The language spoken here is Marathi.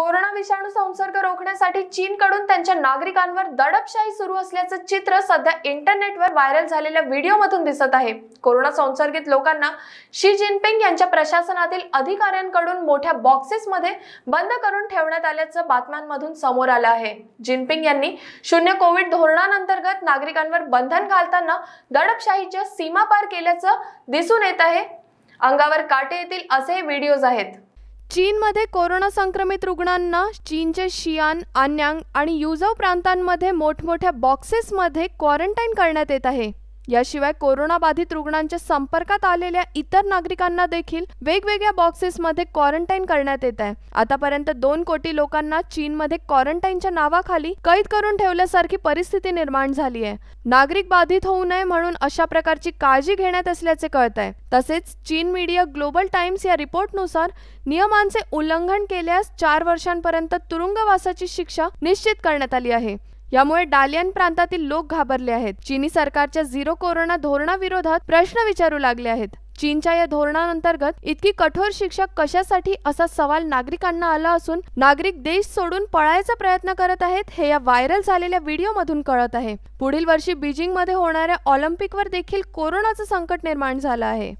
कोरोना विषाणू संसर्ग रोखण्यासाठी चीनकडून त्यांच्या नागरिकांवर दडपशाही सुरू असल्याचं चित्र सध्या इंटरनेटवर व्हायरल झालेल्या व्हिडिओमधून दिसत आहे कोरोना संसर्गित लोकांना शी जिनपिंग यांच्या प्रशासनातील अधिकाऱ्यांकडून मोठ्या बॉक्सेसमध्ये बंद करून ठेवण्यात आल्याचं बातम्यांमधून समोर आलं आहे जिनपिंग यांनी शून्य कोविड धोरणांतर्गत नागरिकांवर बंधन घालताना दडपशाहीच्या सीमा पार केल्याचं दिसून येत आहे अंगावर काटे येतील असे व्हिडिओज आहेत चीनमध्ये कोरोना संक्रमित रुग्णांना चीनचे शियान आन्यांग आणि युझव प्रांतांमध्ये मोठमोठ्या बॉक्सेसमध्ये क्वारंटाईन करण्यात येत आहे याशिवाय कोरोना बाधित रुग्णांच्या संपर्कात आलेल्या इतर नागरिकांना देखील वेगवेगळ्या बॉक्सेसमध्ये क्वारंटाईन करण्यात येत आहे आतापर्यंत दोन कोटी लोकांना चीनमध्ये क्वारंटाईनच्या नावाखाली कैद करून ठेवल्यासारखी परिस्थिती निर्माण झाली आहे नागरिक बाधित होऊ नये म्हणून अशा प्रकारची काळजी घेण्यात असल्याचे कळत आहे तसेच चीन मीडिया ग्लोबल टाइम्स या रिपोर्टनुसार नियमांचे उल्लंघन केल्यास चार वर्षांपर्यंत तुरुंगवासाची शिक्षा निश्चित करण्यात आली आहे यामुळे डालियन प्रांतातील लोक घाबरले आहेत चीनी सरकारच्या झिरो कोरोना धोरणाविरोधात प्रश्न विचारू लागले आहेत चीनच्या या धोरणांतर्गत इतकी कठोर शिक्षा कशासाठी असा सवाल नागरिकांना आला असून नागरिक देश सोडून पळायचा प्रयत्न करत आहेत हे या व्हायरल झालेल्या व्हिडिओमधून कळत आहे पुढील वर्षी बीजिंगमध्ये होणाऱ्या ऑलिम्पिकवर देखील कोरोनाचं संकट निर्माण झालं आहे